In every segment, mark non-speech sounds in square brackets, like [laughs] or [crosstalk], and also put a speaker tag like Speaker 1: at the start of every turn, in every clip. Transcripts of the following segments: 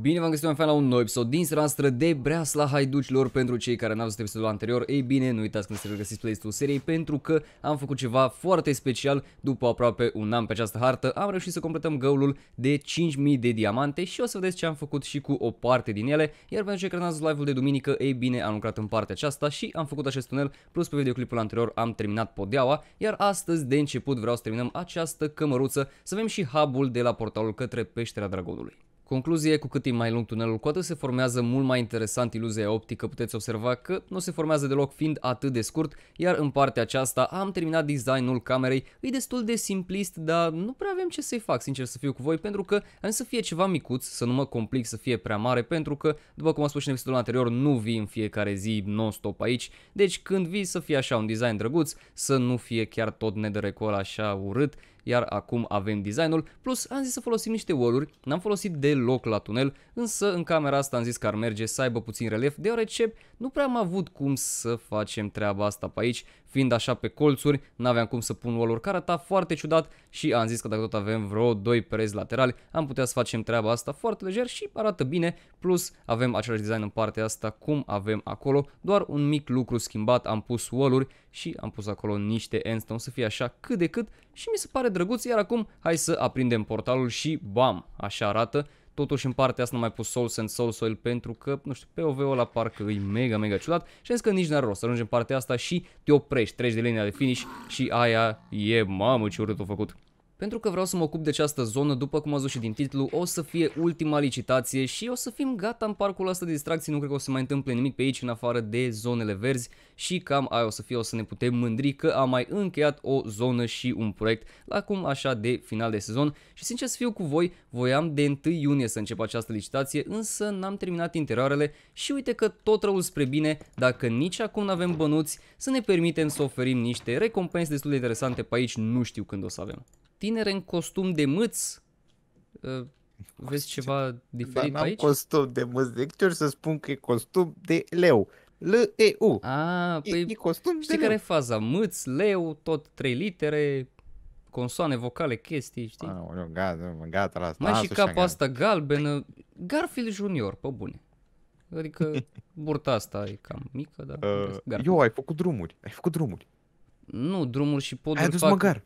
Speaker 1: Bine v-am găsit, fan la un nou episod din seara de la haiducilor pentru cei care n-au văzut episodul anterior. Ei bine, nu uitați când se regăsiți playlist-ul seriei pentru că am făcut ceva foarte special după aproape un an pe această hartă. Am reușit să completăm găulul de 5000 de diamante și o să vedeți ce am făcut și cu o parte din ele. Iar pentru cei care n au live-ul de duminică, ei bine, am lucrat în partea aceasta și am făcut acest tunel, plus pe videoclipul anterior am terminat podeaua, iar astăzi de început vreau să terminăm această cămăruță, să avem și hub de la portalul către peștera dragonului. Concluzie, cu cât e mai lung tunelul, cu atât se formează mult mai interesant iluzia optică, puteți observa că nu se formează deloc fiind atât de scurt, iar în partea aceasta am terminat designul camerei, e destul de simplist, dar nu prea avem ce să-i fac, sincer să fiu cu voi, pentru că am să fie ceva micuț, să nu mă complic să fie prea mare, pentru că, după cum am spus și în episodul anterior, nu vii în fiecare zi non-stop aici, deci când vii să fie așa un design drăguț, să nu fie chiar tot nedărecol așa urât, iar acum avem designul. Plus am zis să folosim niște wall n-am folosit deloc la tunel, însă în camera asta am zis că ar merge să aibă puțin relief, deoarece nu prea am avut cum să facem treaba asta pe aici, fiind așa pe colțuri, n-aveam cum să pun wall care arăta foarte ciudat și am zis că dacă tot avem vreo 2 pereți laterali, am putea să facem treaba asta foarte lejer și arată bine, plus avem același design în partea asta cum avem acolo, doar un mic lucru schimbat, am pus wall și am pus acolo niște endstone să fie așa cât de cât și mi se pare drăguț, iar acum hai să aprindem portalul și bam, așa arată. Totuși în partea asta nu mai pus Souls and Soul Soil pentru că, nu știu, pe OV-ul ăla parcă e mega, mega ciudat și am că nici n-are rost să ajungem partea asta și te oprești, treci de linia de finish și aia e, mamă, ce urât o făcut. Pentru că vreau să mă ocup de această zonă, după cum a zis și din titlu, o să fie ultima licitație și o să fim gata în parcul ăsta de distracții, nu cred că o să mai întâmple nimic pe aici în afară de zonele verzi și cam aia o să fie, o să ne putem mândri că am mai încheiat o zonă și un proiect la cum așa de final de sezon și sincer să fiu cu voi, voiam de 1 iunie să încep această licitație, însă n-am terminat interioarele și uite că tot răul spre bine, dacă nici acum nu avem bănuți, să ne permitem să oferim niște recompense destul de interesante pe aici, nu știu când o să avem tineri în costum de mâț. Uh, vezi ceva diferit Dar n-am aici?
Speaker 2: costum de mâț, de ce să spun că e costum de leu. L-E-U.
Speaker 1: A, e, păi, e costum știi de care e faza? Mâț, leu, tot trei litere, consoane vocale, chestii, știi? Ah,
Speaker 2: gata, gata, la asta. Mai și capul
Speaker 1: asta galbenă, Garfield Junior, pe bune. Adică [laughs] burta asta e cam mică, dar... Uh, eu, ai făcut drumuri, ai făcut drumuri. Nu, drumuri și poduri Ai adus fac... măgar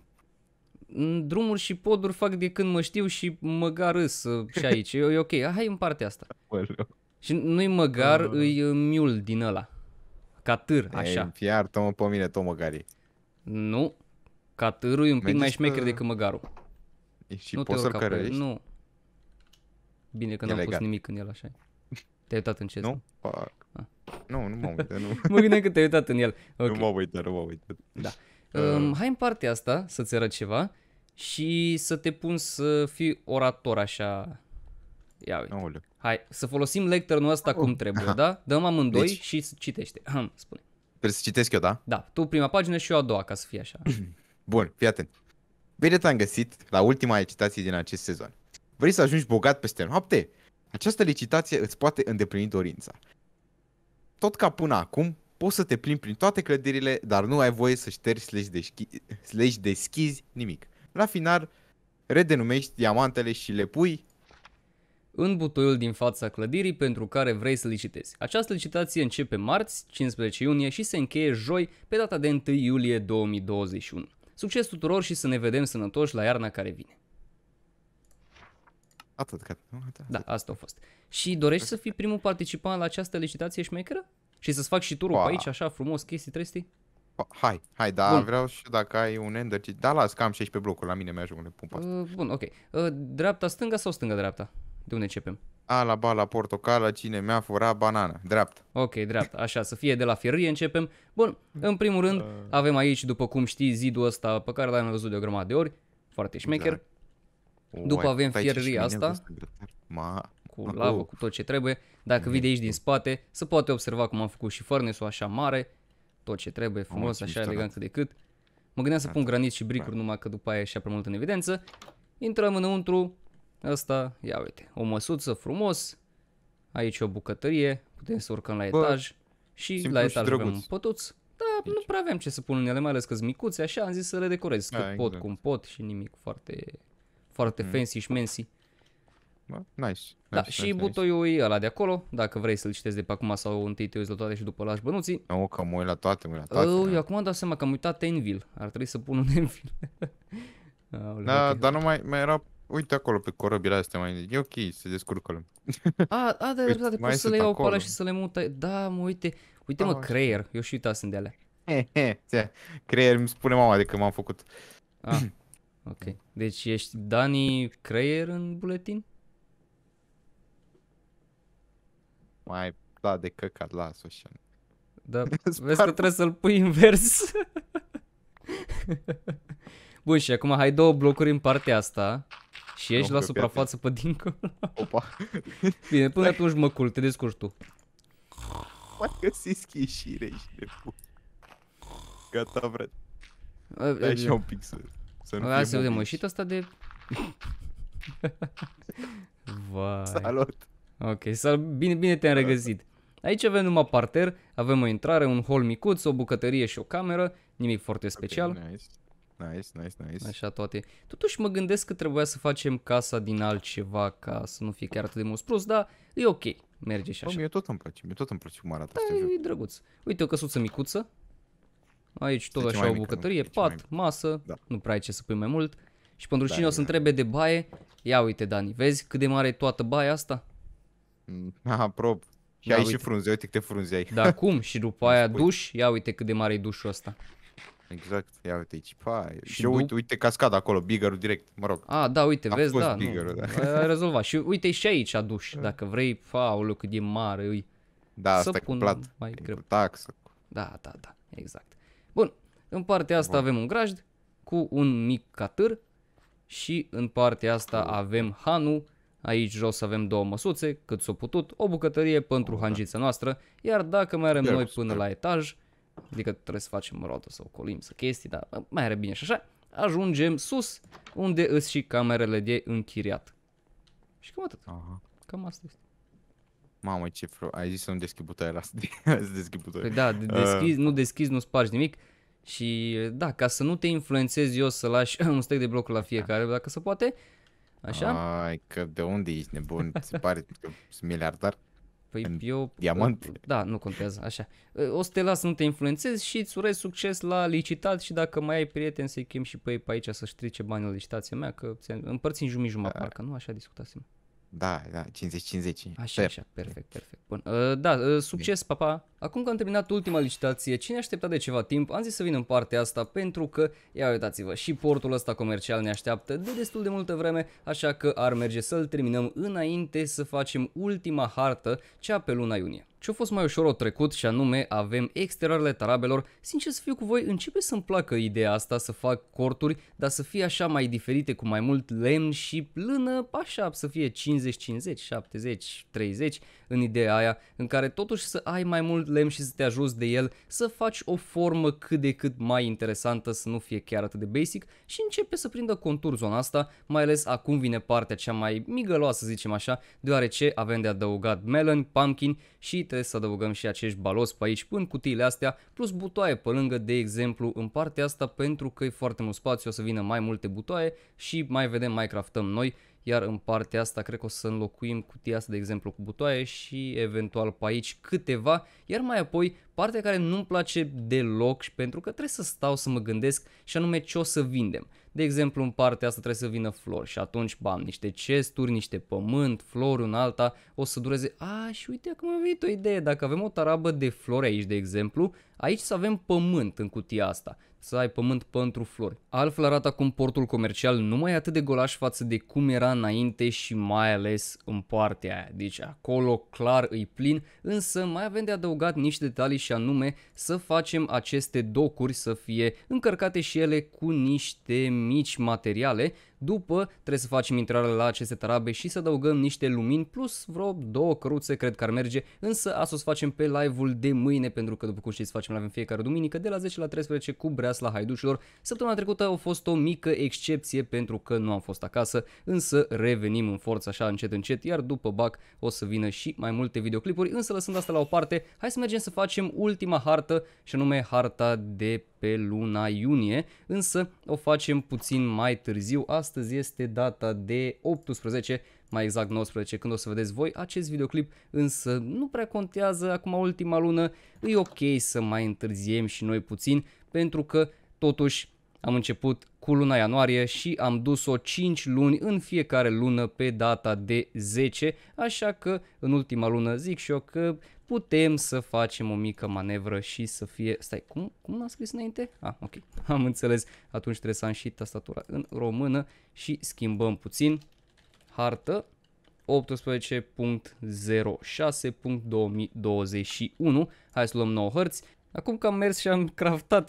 Speaker 1: drumuri și poduri fac de când mă știu și măgar râs uh, și aici. E, e ok, ah, hai în partea asta. Și nu-i măgar, e îi uh, miul din ăla. Ca târ, așa.
Speaker 2: fiar, tomă pe mine, tot măgarii.
Speaker 1: Nu. Ca târul e un pic mai șmecher că... decât măgarul.
Speaker 2: și nu poți să-l cărești?
Speaker 1: Nu. Bine că n-am pus nimic în el așa. Te-ai uitat în ce? Nu? Ah.
Speaker 2: Nu, nu mă uit. nu. [laughs] mă gândeam
Speaker 1: că te-ai uitat în el. Okay. Nu mă uit, nu mă uit. Da. Um, hai în partea asta să-ți arăt ceva și să te pun să fii orator așa. Ia uite. Aoleu. Hai, să folosim lecternul ăsta cum oh. trebuie, da? Dăm amândoi deci, și citește. Ahem, spune.
Speaker 2: Trebuie să citesc eu, da?
Speaker 1: Da, tu prima pagină și eu a doua, ca să fie așa.
Speaker 2: [clears throat] Bun, fii atent. Bine te-am găsit la ultima licitație din acest sezon. Vrei să ajungi bogat peste noapte? Această licitație îți poate îndeplini dorința. Tot ca până acum, Poți să te plimbi prin toate clădirile, dar nu ai voie să ștergi slash, deschizi, slash deschizi nimic. La final, redenumești diamantele și le pui în butoiul
Speaker 1: din fața clădirii pentru care vrei să licitezi. Această licitație începe marți, 15 iunie și se încheie joi pe data de 1 iulie 2021. Succes tuturor și să ne vedem sănătoși la iarna care vine. Atât, că... Da, asta a fost. Și dorești să fii primul participant la această licitație șmecheră? Și să-ți fac și turul pa. pe aici, așa, frumos,
Speaker 2: chestii, trestii? Hai, hai, da, Bun. vreau și dacă ai un ender... Da, las, cam am 16 blocuri, la mine mi-ajung, le pun Uh, bun, ok. Uh, dreapta, stânga sau stânga, dreapta? De unde începem? A, la ba, la portocală, cine mi-a furat banana. Dreapta.
Speaker 1: Ok, dreapta, așa, să fie de la fierie începem. Bun, în primul rând, uh... avem aici, după cum știi, zidul ăsta pe care l-am văzut de o grămadă de ori. Foarte șmecher. Exact. După avem fierria asta. Ma, cu Acum. lavă, cu tot ce trebuie. Dacă vii de aici din spate, se poate observa cum am făcut și furnace așa mare, tot ce trebuie, frumos, așa elegant da. cât de cât. Mă gândeam să pun da. granit și da. bricuri numai că după aia așa prea mult în evidență. Intrăm înăuntru, Asta, ia uite, o măsuță frumos, aici o bucătărie, putem să urcăm la Bă, etaj și la etaj și avem un pătuț. Da, aici. nu prea avem ce să pun în ele, mai ales că micuțe, așa am zis să le decorez cât exact. pot, cum pot și nimic foarte, foarte mm. fancy și mensi. Bă, da? nice. Da, nice, și nice, butoiul nice. e ăla de acolo, dacă vrei să-l citești de pe acum sau întâi te uiți la toate și după lași bănuții.
Speaker 2: Nu, no, că mă uit la toate, mă la toate.
Speaker 1: Uh, eu da. acum am dat seama că am uitat Tenville. ar trebui să
Speaker 2: pun un Tenville. [laughs] Aoleu, da, dar nu mai, mai era, uite acolo pe corăbile astea, mai e ok, se descurcă [laughs]
Speaker 1: A, a, da, dreptate, poți să le iau acolo. pe și să le mută, da, mă, uite, uite mă, ah,
Speaker 2: creier, eu și sunt de alea. He, he, creier îmi spune mama de că m-am făcut. Ah, ok,
Speaker 1: deci ești Dani Creier în buletin?
Speaker 2: mai da de căcat, la așa
Speaker 1: Da, [laughs] vezi că trebuie să-l pui invers. [laughs] Bun, și acum hai două blocuri în partea asta și ieși la suprafață pe dincolo. Opa. [laughs] Bine, până atunci mă cul, te descurci tu.
Speaker 2: Mai găsesc ieșire și de pun. Gata, frate.
Speaker 1: Dai și un pic să, să nu fie să vedem, mă, și asta de... Vai. Salut. Ok, să bine, bine te-am da, da. regăsit. Aici avem numai parter, avem o intrare, un hol micuț, o bucătărie și o cameră, nimic foarte special. Okay, nice. Nice, nice, nice. Așa toate. Totuși mă gândesc că trebuia să facem casa din altceva ca să nu fie chiar atât de mult spus, dar e ok. Merge și așa. Bă, mie tot îmi place, mie tot îmi place cum arată da, asta. E drăguț. Uite o căsuță micuță. Aici tot așa o bucătărie, mică, pat, masă, da. nu prea ai ce să pui mai mult. Și pentru da, cine da, o să întrebe de baie, ia uite Dani, vezi cât de mare e toată baia asta?
Speaker 2: Mm, aha, prob. Și da, ai uite. și frunze, uite câte frunze ai. Da, [laughs] cum? Și după aia duș, ia
Speaker 1: uite cât de mare e dușul ăsta.
Speaker 2: Exact, ia uite aici, pa, și, și uite, uite cascada acolo, biggerul direct, mă rog. A, da, uite, a vezi, da, nu, da.
Speaker 1: [laughs] rezolvat. Și uite și aici a duș. Da. dacă vrei, pa, o cât de mare Ui. Da, să asta pun plat, mai greu. Taxă. Da, da, da, exact. Bun, în partea asta Bun. avem un grajd cu un mic catâr și în partea asta avem hanul Aici jos avem două măsuțe, cât s-o putut, o bucătărie pentru da. hangița noastră, iar dacă mai avem noi până la etaj, adică trebuie să facem roată sau colim să chestii, dar mai are bine și așa, ajungem sus, unde îs și camerele de închiriat. Și cam atât. Aha. Cam asta este.
Speaker 2: Mamă, ce fru... Ai zis să nu deschid butoaiele astea. [laughs] să deschid butoaiele. Păi da, uh. deschizi, uh.
Speaker 1: nu deschizi, nu spargi nimic. Și da, ca să nu te influențezi eu să lași [laughs] un stec de bloc la fiecare, dacă se poate, uh,
Speaker 2: Așa? Ai, că de unde ești nebun? Se pare că sunt miliardar.
Speaker 1: Păi în eu... Diamant? Da, nu contează, așa. O să te las să nu te influențezi și îți urez succes la licitat și dacă mai ai prieteni să-i chem și pe ei pe aici să-și strice banii la licitația mea, că împărțim jumii jumătate, da. parcă nu așa discutasem.
Speaker 2: Da, da, 50-50. Așa, așa, perfect, perfect.
Speaker 1: Bun. Uh, da, uh, succes, papa! Pa. Acum că am terminat ultima licitație, cine aștepta de ceva timp, am zis să vin în partea asta pentru că, ia uitați-vă, și portul ăsta comercial ne așteaptă de destul de multă vreme, așa că ar merge să-l terminăm înainte să facem ultima hartă, cea pe luna iunie. Ce-a fost mai ușor o trecut și anume avem exteriorile tarabelor. Sincer să fiu cu voi, începe să-mi placă ideea asta să fac corturi, dar să fie așa mai diferite cu mai mult lemn și lână, așa să fie 50-50, 70-30 în ideea aia, în care totuși să ai mai mult lemn și să te ajuți de el, să faci o formă cât de cât mai interesantă, să nu fie chiar atât de basic și începe să prindă contur zona asta, mai ales acum vine partea cea mai migăloasă, să zicem așa, deoarece avem de adăugat melon, pumpkin și trebuie să adăugăm și acești balos pe aici până cutiile astea, plus butoaie pe lângă, de exemplu, în partea asta pentru că e foarte mult spațiu, o să vină mai multe butoaie și mai vedem, mai craftăm noi iar în partea asta cred că o să înlocuim cutia asta de exemplu cu butoaie și eventual pe aici câteva. Iar mai apoi partea care nu-mi place deloc și pentru că trebuie să stau să mă gândesc și anume ce o să vindem. De exemplu, în partea asta trebuie să vină flori și atunci, bam, niște cesturi, niște pământ, flori, un alta, o să dureze. A, și uite acum a venit o idee, dacă avem o tarabă de flori aici, de exemplu, Aici să avem pământ în cutia asta, să ai pământ pentru flori. Altfel arată acum portul comercial nu mai atât de golaș față de cum era înainte și mai ales în partea aia. Deci acolo clar îi plin, însă mai avem de adăugat niște detalii și anume să facem aceste docuri să fie încărcate și ele cu niște mici materiale după trebuie să facem intrarea la aceste tarabe și să adăugăm niște lumini plus vreo două căruțe, cred că ar merge, însă asta o să facem pe live-ul de mâine pentru că după cum știți facem live în fiecare duminică de la 10 la 13 cu la haidușilor. Săptămâna trecută a fost o mică excepție pentru că nu am fost acasă, însă revenim în forță așa încet încet, iar după BAC o să vină și mai multe videoclipuri, însă lăsând asta la o parte, hai să mergem să facem ultima hartă și anume harta de pe luna iunie, însă o facem puțin mai târziu, astăzi este data de 18, mai exact 19 când o să vedeți voi acest videoclip, însă nu prea contează, acum ultima lună e ok să mai întârziem și noi puțin pentru că totuși am început cu luna ianuarie și am dus-o 5 luni în fiecare lună pe data de 10, așa că în ultima lună zic și eu că putem să facem o mică manevră și să fie... Stai, cum, cum am scris înainte? Ah, ok, [laughs] am înțeles. Atunci trebuie să am și tastatura în română și schimbăm puțin hartă 18.06.2021. Hai să luăm 9 hărți. Acum că am mers și am craftat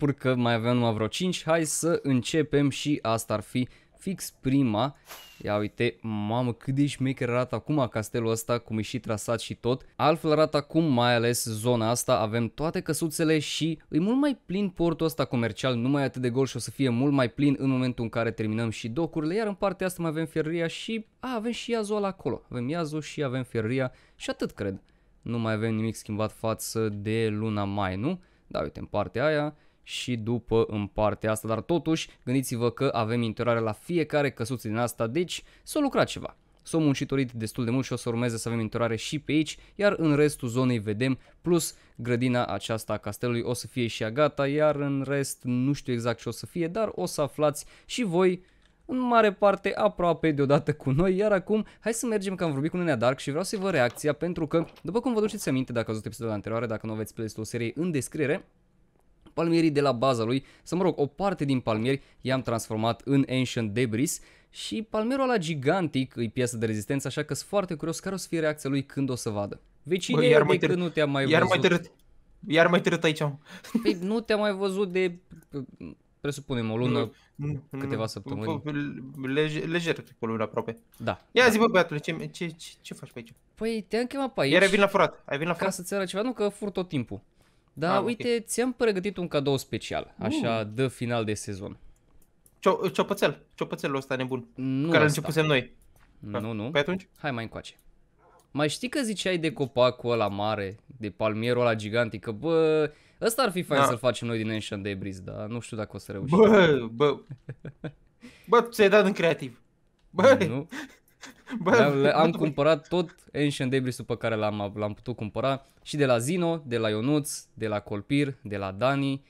Speaker 1: uri că mai aveam numai vreo 5, hai să începem și asta ar fi fix prima. Ia uite, mamă cât de șmecher arată acum castelul ăsta, cum e și trasat și tot. Altfel arată acum, mai ales zona asta, avem toate căsuțele și e mult mai plin portul ăsta comercial, nu mai atât de gol și o să fie mult mai plin în momentul în care terminăm și docurile, iar în partea asta mai avem fierria și... A, avem și iazul ăla acolo, avem iazul și avem fierria și atât cred. Nu mai avem nimic schimbat față de luna mai, nu? Da, uite, în partea aia și după în partea asta, dar totuși gândiți-vă că avem intrare la fiecare căsuță din asta, deci s-a lucrat ceva. S-a muncitorit destul de mult și o să urmeze să avem intrare și pe aici, iar în restul zonei vedem, plus grădina aceasta a castelului o să fie și a gata, iar în rest nu știu exact ce o să fie, dar o să aflați și voi în mare parte aproape deodată cu noi, iar acum hai să mergem că am vorbit cu Nenea Dark și vreau să vă reacția pentru că, după cum vă duceți aminte dacă ați văzut episodul anterior dacă nu aveți playlist-ul seriei în descriere, palmierii de la baza lui, să mă rog, o parte din palmieri i-am transformat în Ancient Debris și palmierul ăla gigantic îi piesă de rezistență, așa că sunt foarte curios care o să fie reacția lui când o să vadă. Vecinii Bă, iar de când nu te-am mai iar văzut. Mai târât. Iar mai târât aici. Păi nu te-am mai văzut de presupunem o lună, câteva săptămâni. Lejer, lejer o lună aproape. Da. Ia da. zi, bă, băiatule, ce, ce, ce, ce faci pe aici? Păi te-am chemat pe aici. Iar ai vin la furat. Ai vin la furat? Ca să-ți arăt ceva, nu că fur tot timpul. Da, ah, uite, okay. ți-am pregătit un cadou special, așa, uh. de final de sezon. Cio- ciopățel, ciopățelul ăsta nebun, nu care asta. începusem noi. Da. Nu, nu. Păi atunci? Hai mai încoace. Mai știi că ziceai de copacul ăla mare, de palmierul ăla gigantic, că bă, ăsta ar fi fain da. să-l facem noi din Ancient Debris, dar nu știu dacă o să reușim. Bă, bă,
Speaker 2: bă, ți-ai dat în creativ. Bă, nu? [laughs]
Speaker 1: Bă, da, am, am cumpărat tot Ancient Debris pe care l-am, l-am putut cumpăra și de la Zino, de la Ionuț, de la Colpir, de la Dani,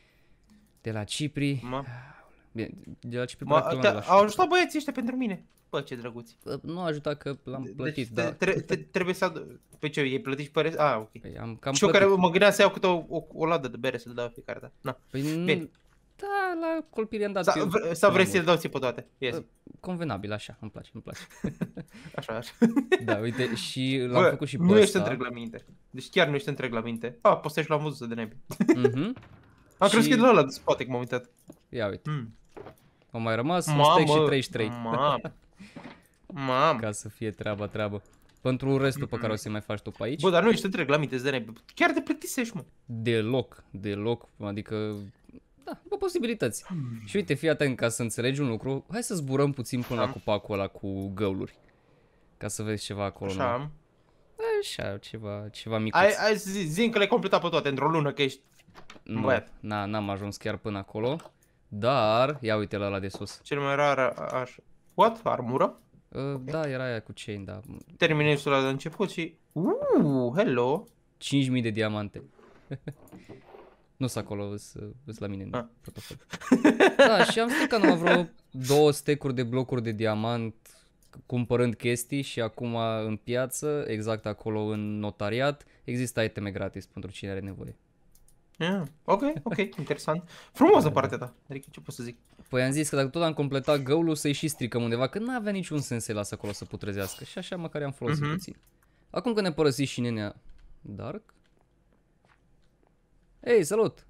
Speaker 1: de la Cipri. Ma. Bine, de la Cipri Ma, te, la au
Speaker 2: ajutat băieții ăștia pentru mine.
Speaker 1: Bă, ce drăguț. Nu a ajutat că l-am deci plătit, deci, da. Tre- tre- trebuie să
Speaker 2: adu- Pe păi ce, ei plătit și pe rest? Ah, ok. Păi, am cam și eu care mă gândeam să iau câte o, o, o ladă de bere să-l dau fiecare, da. Na. Păi, Bine.
Speaker 1: Da, la dat. Sau, v- sau vrei să-ți
Speaker 2: dau pe toate?
Speaker 1: Yes. Convenabil, așa, îmi place, îmi place. [laughs] așa, așa. Da, uite, și l-am Bă, făcut și pe Nu ești întreg
Speaker 2: la minte. Deci chiar nu ești întreg la minte. Ah, poți să ești la muză de nebi. Mm-hmm. [laughs] Am și... crezut că ăla de spate, cum am uitat. Ia uite. Mm. Am mai rămas mamă, Mustang și 33. Mamă.
Speaker 1: Mamă. Ca să fie treaba, treaba. Pentru restul mm-hmm. pe care o să mai faci tu pe aici. Bă, dar nu ești întreg la minte, de nebi. Chiar te plictisești, mă. Deloc, deloc. Adică da, după posibilități. Și uite, fii atent ca să înțelegi un lucru. Hai să zburăm puțin până Așa. la copacul ăla cu găuluri. Ca să vezi ceva acolo. Așa. Nu? Așa, ceva, ceva micuț. Ai, ai
Speaker 2: zi, zi că le-ai completat pe toate într-o lună, că ești nu,
Speaker 1: băiat. Na, n-am ajuns chiar până acolo. Dar, ia uite la ăla de sus. Cel mai rar, aș... What? Armură? Uh, da, era aia cu chain, da.
Speaker 2: Terminei la de
Speaker 1: început și... Uuu, uh, hello! 5.000 de diamante. [laughs] Nu sunt acolo, sunt la mine în ah. protocol. Da, și am stricat numai vreo două stecuri de blocuri de diamant cumpărând chestii și acum în piață, exact acolo în notariat, există iteme gratis pentru cine are nevoie.
Speaker 2: Yeah. Ok, ok, interesant. Frumos partea ta, Adică ce pot să zic?
Speaker 1: Păi am zis că dacă tot am completat goal să-i și stricăm undeva, că nu avea niciun sens să-i las acolo să putrezească și așa măcar am folosit mm-hmm. puțin. Acum că ne părăsi și nenea Dark, ei, salut!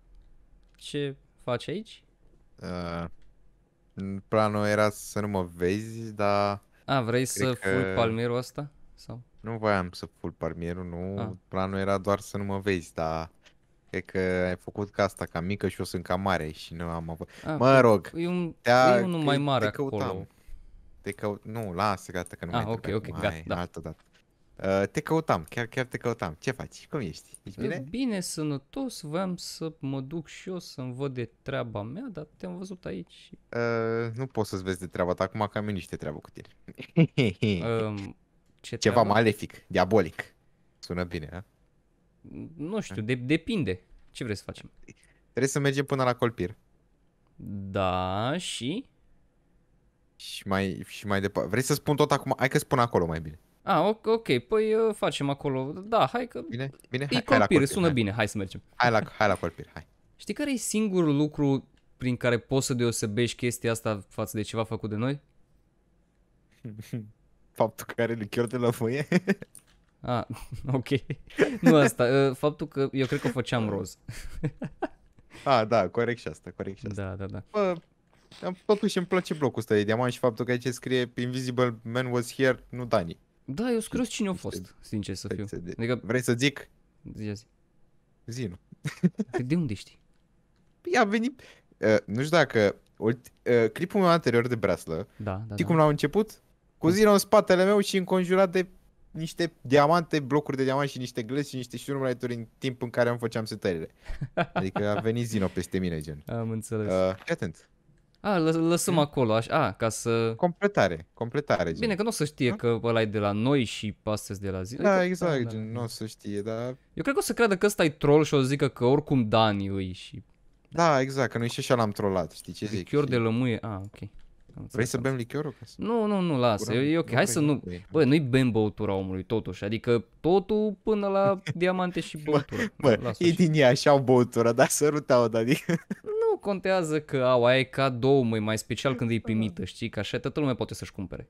Speaker 1: Ce faci aici?
Speaker 2: Uh, planul era să nu mă vezi, dar... A, vrei să că... ful palmierul
Speaker 1: ăsta? Sau?
Speaker 2: Nu voiam să ful palmierul, nu. A. Planul era doar să nu mă vezi, dar... Cred că ai făcut ca asta ca mică și eu sunt ca mare și nu am avut... A, mă rog, e, un, e unul mai mare te acolo. Te Nu, lasă, gata că nu ah, mai ok, ok, gata, da. altă dată. Uh, te căutam, chiar, chiar te căutam. Ce faci? Cum ești? Ești bine?
Speaker 1: Bine, sănătos, vreau să mă duc și eu să-mi văd de treaba mea, dar te-am văzut aici.
Speaker 2: Uh, nu poți să-ți vezi de treaba ta acum, că am eu niște treabă cu tine. Uh, [laughs] ce Ceva treabă? malefic, diabolic. Sună bine, da?
Speaker 1: Nu știu, de- depinde. Ce vrei să facem?
Speaker 2: Trebuie să mergem până la colpir. Da, și? Și mai, și mai departe. Vrei să spun tot acum? Hai că spun acolo mai bine.
Speaker 1: A, ok, ok, păi uh, facem acolo, da, hai că... Bine, bine, hai, colpir, hai la colpir, sună hai.
Speaker 2: bine, hai să mergem. Hai la, hai la colpir, hai.
Speaker 1: Știi care e singurul lucru prin care poți să deosebești chestia asta față de ceva făcut de noi?
Speaker 2: [laughs] Faptul că are lichior de la foie? Ah, [laughs] ok. Nu asta, uh, faptul că eu cred că o făceam [laughs] roz. Ah, da, corect și asta, corect și asta. Da, da, da. Bă, totuși îmi place blocul ăsta de diamant și faptul că aici scrie Invisible Man was here, nu Dani. Da, eu sunt curios cine a fost, sincer să fiu. Adică... Vrei să zic? Zi, zi. zi păi de unde știi? Păi a venit... Uh, nu știu dacă... Ulti... Uh, clipul meu anterior de braslă, da, da, știi da. cum l-am început? Cu Zino în spatele meu și înconjurat de niște diamante, blocuri de diamant și niște glezi și niște șurumlaituri în timp în care am făceam setările. Adică a venit Zino peste mine, gen. Am înțeles. Uh, atent. A, lă,
Speaker 1: lăsăm hmm? acolo, așa, a, ca să... Completare, completare. Gen. Bine, că nu o să știe da? că ăla e de la noi și astăzi de la zi. Da, adică, exact, da, da,
Speaker 2: da. nu o să știe, dar... Eu
Speaker 1: cred că o să creadă că ăsta e troll și o să zică că oricum Dani îi și... Da, exact, că nu și așa l-am trollat, știi ce zic? Lichior și... de lămâie, a, ok. Vrei să bem lichiorul? Nu, nu, nu, lasă, e, e ok, hai păi să nu... Băi, nu-i bem băutura omului, totuși, adică totul până la [laughs] diamante și băutura. Bă,
Speaker 2: ei din ea așa au băutura, dar sărutau, adică... [laughs]
Speaker 1: contează că au, aia e cadou, mă, mai special când e primită, da. știi? Că așa toată lumea poate să-și cumpere.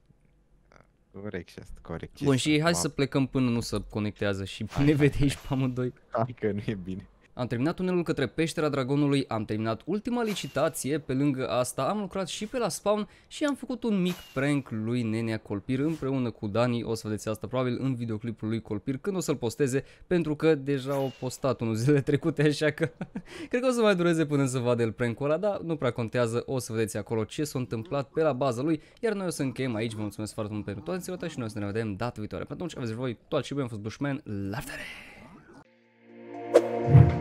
Speaker 1: Corect, asta, corect. Bun, și hai să plecăm până nu se conectează și ne vedem aici pe amândoi. Hai că nu e bine. Am terminat tunelul către peștera dragonului, am terminat ultima licitație, pe lângă asta am lucrat și pe la spawn și am făcut un mic prank lui Nenea Colpir împreună cu Dani, o să vedeți asta probabil în videoclipul lui Colpir când o să-l posteze, pentru că deja au postat unul [laughs] zilele trecute, așa că [laughs] cred că o să mai dureze până să vadă el prank-ul ăla, dar nu prea contează, o să vedeți acolo ce s-a întâmplat pe la baza lui, iar noi o să încheiem aici, vă mulțumesc foarte mult pentru toate ziua și noi o să ne vedem data viitoare. Până atunci aveți voi toți și voi, am fost Bushman, la you.